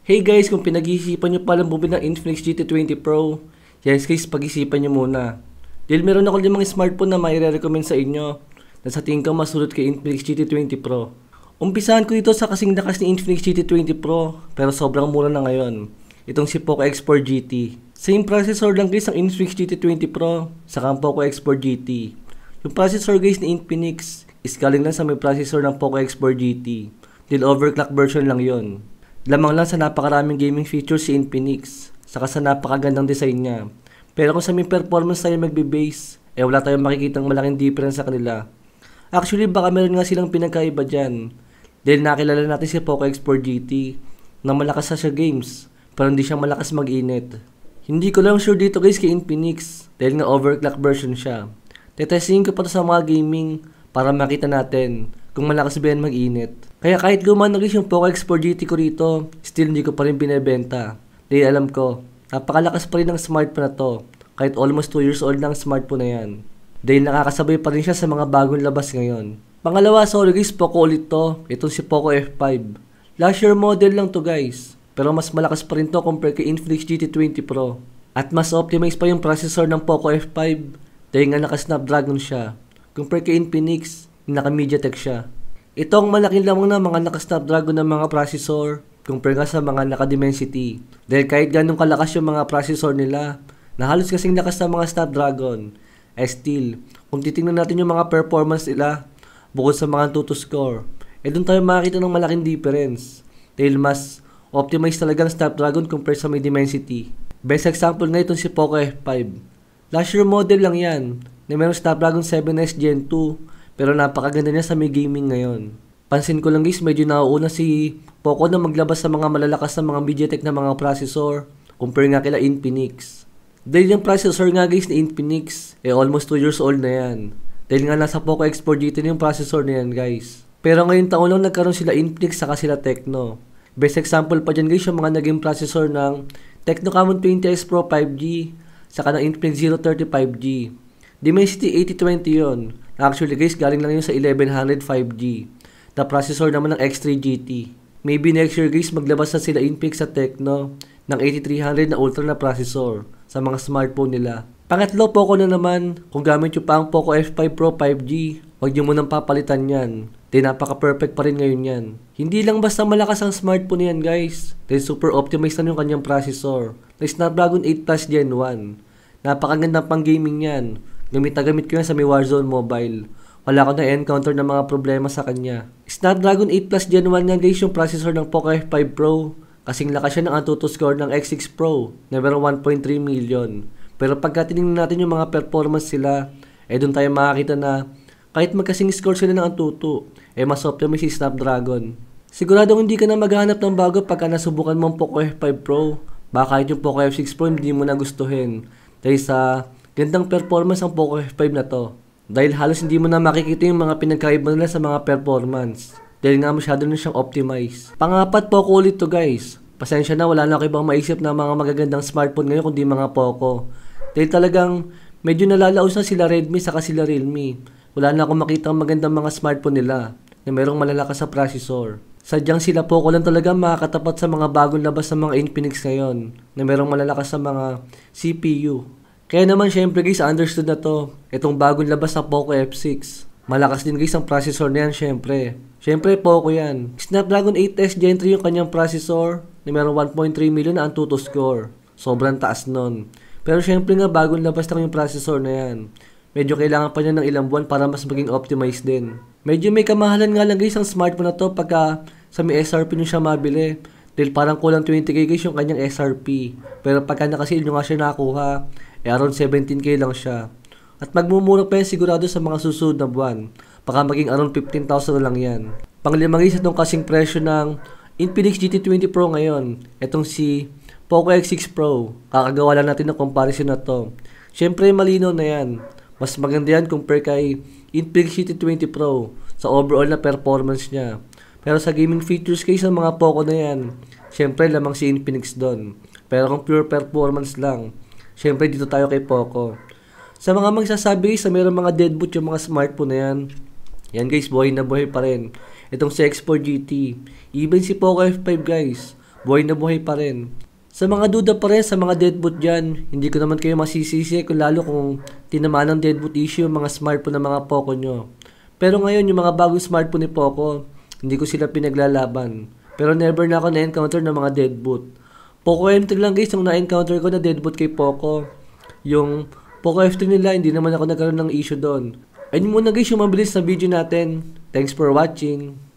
Hey guys, kung pinag-iisipan nyo palang bumili ng Infinix GT20 Pro, yes guys, pag iisipan nyo muna. Dahil meron ako limang smartphone na may re-recommend sa inyo na sa tingin ko masunod kay Infinix GT20 Pro. Umpisahan ko ito sa kasing lakas ni Infinix GT20 Pro, pero sobrang mura na ngayon. Itong si Poco X4 GT. Same processor lang guys ang Infinix GT20 Pro sa Poco X4 GT. Yung processor guys ni Infinix is galing lang sa may processor ng Poco X4 GT. Deal overclock version lang yon. Lamang lang sa napakaraming gaming features si Infinix, saka sa napakagandang design niya. Pero kung sa may performance tayo magbe-base, eh wala tayong makikitang malaking difference sa kanila. Actually baka meron nga silang pinagkaiba dyan. Dahil nakilala natin si Poco X4 GT na malakas sa siya games pero hindi siya malakas mag-init. Hindi ko lang sure dito guys kay Infinix dahil nga overclock version siya. Tetestingin ko pa to sa mga gaming para makita natin kung malakas bihan mag-init. Kaya kahit gumanagis yung Pokex 4 GT ko rito, still hindi ko pa rin binebenta. Dahil alam ko, napakalakas pa rin ng smartphone na to, kahit almost 2 years old na smartphone na yan. Dahil nakakasabay pa rin siya sa mga bagong labas ngayon. Pangalawa, sorry guys, Poco ulit to. Itong si Poco F5. Last year model lang to guys. Pero mas malakas pa rin to compare kay Infinix GT20 Pro. At mas optimized pa yung processor ng Poco F5 dahil nga naka-Snapdragon siya. Compare kay Infinix, naka-MediaTek siya. Itong malaking lamang na mga naka-Snapdragon ng mga processor compare nga sa mga naka-Dimensity. Dahil kahit ganong kalakas yung mga processor nila, na halos kasing lakas ng mga Snapdragon, eh still, kung titingnan natin yung mga performance nila, bukod sa mga Antutu score, eh doon tayo makakita ng malaking difference. Dahil mas optimized talaga talagang Snapdragon compared sa may Dimensity. Best example na itong si Poco F5. Last year model lang yan, na mayroong Snapdragon 7S Gen 2 pero napakaganda niya sa may gaming ngayon. Pansin ko lang guys, medyo nauuna si Poco na maglabas sa mga malalakas na mga MediaTek na mga processor. Compare nga kila Infinix. Dahil yung processor nga guys ni Infinix, eh almost 2 years old na yan. Dahil nga nasa Poco X4GT na yung processor na yan guys. Pero ngayon taon lang nagkaroon sila Infinix saka sila Tecno. Best example pa dyan guys yung mga naging processor ng Tecno Camon 20S Pro 5G saka ng Infinix 035G. Dimensity 8020 yon. Actually guys, galing lang yun sa 1100 5G. The processor naman ng X3 GT. Maybe next year guys, maglabas na sila Inpix sa Tecno ng 8300 na ultra na processor sa mga smartphone nila. Pangatlo, Poco na naman. Kung gamit nyo pa ang Poco F5 Pro 5G, huwag nyo munang papalitan yan. Di napaka-perfect pa rin ngayon yan. Hindi lang basta malakas ang smartphone yan guys. Then super optimized na yung kanyang processor. Na Snapdragon 8 Plus Gen 1. Napakaganda pang gaming yan. Gamit na gamit ko yan sa may Warzone Mobile. Wala ko na-encounter ng mga problema sa kanya. Snapdragon 8 Plus Gen 1 nga guys yung processor ng Poco F5 Pro. Kasing lakas siya ng Antutu score ng X6 Pro Never 1.3 million. Pero pagka tinignan natin yung mga performance sila, eh doon tayo makakita na kahit magkasing score sila ng Antutu, eh mas optimist si Snapdragon. Siguradong hindi ka na maghanap ng bago pagka nasubukan mo ang Poco F5 Pro. Baka kahit yung Poco F6 Pro hindi mo na gustuhin. Dahil sa Gandang performance ang Poco F5 na to. Dahil halos hindi mo na makikita yung mga pinagkaiba nila sa mga performance. Dahil nga masyado na siyang optimize. Pangapat Poco ulit to guys. Pasensya na wala na ako ibang maisip na mga magagandang smartphone ngayon kundi mga Poco. Dahil talagang medyo nalalaos na sila Redmi saka sila Realme. Wala na akong makita ang magandang mga smartphone nila na merong malalakas sa processor. Sadyang sila po ko lang talaga makakatapat sa mga bagong labas ng mga Infinix ngayon na merong malalakas sa mga CPU kaya naman syempre guys, understood na to. Itong bagong labas na Poco F6. Malakas din guys ang processor niyan syempre. Syempre Poco yan. Snapdragon 8S Gen 3 yung kanyang processor na meron 1.3 million na Antutu score. Sobrang taas nun. Pero syempre nga bagong labas lang yung processor na yan. Medyo kailangan pa niya ng ilang buwan para mas maging optimized din. Medyo may kamahalan nga lang guys ang smartphone na to pagka sa may SRP nyo siya mabili. Dahil parang kulang 20k guys yung kanyang SRP. Pero pagka na kasi inyo nga siya nakuha, eh, around 17k lang siya. At magmumura pa yan sigurado sa mga susunod na buwan. Baka maging around 15,000 lang yan. Panglimang isa itong kasing presyo ng Infinix GT20 Pro ngayon. Itong si Poco X6 Pro. Kakagawa lang natin ng comparison na to. Siyempre malino na yan. Mas maganda yan compare kay Infinix GT20 Pro sa overall na performance niya. Pero sa gaming features ng mga Poco na yan, siyempre lamang si Infinix doon. Pero kung pure performance lang, Siyempre, dito tayo kay Poco. Sa mga magsasabi sa mayroong mga deadboot yung mga smartphone na yan. Yan guys, buhay na buhay pa rin. Itong si X4 GT. Even si Poco F5 guys, buhay na buhay pa rin. Sa mga duda pa rin sa mga deadboot dyan, hindi ko naman kayo masisisi kung lalo kung tinamaan ng deadboot issue yung mga smartphone ng mga Poco nyo. Pero ngayon, yung mga bagong smartphone ni Poco, hindi ko sila pinaglalaban. Pero never na ako na-encounter ng mga deadboot. Poco M3 lang guys, nung na-encounter ko na deadbot kay Poco. Yung Poco F3 nila, hindi naman ako nagkaroon ng issue doon. Ayun muna guys yung mabilis na video natin. Thanks for watching.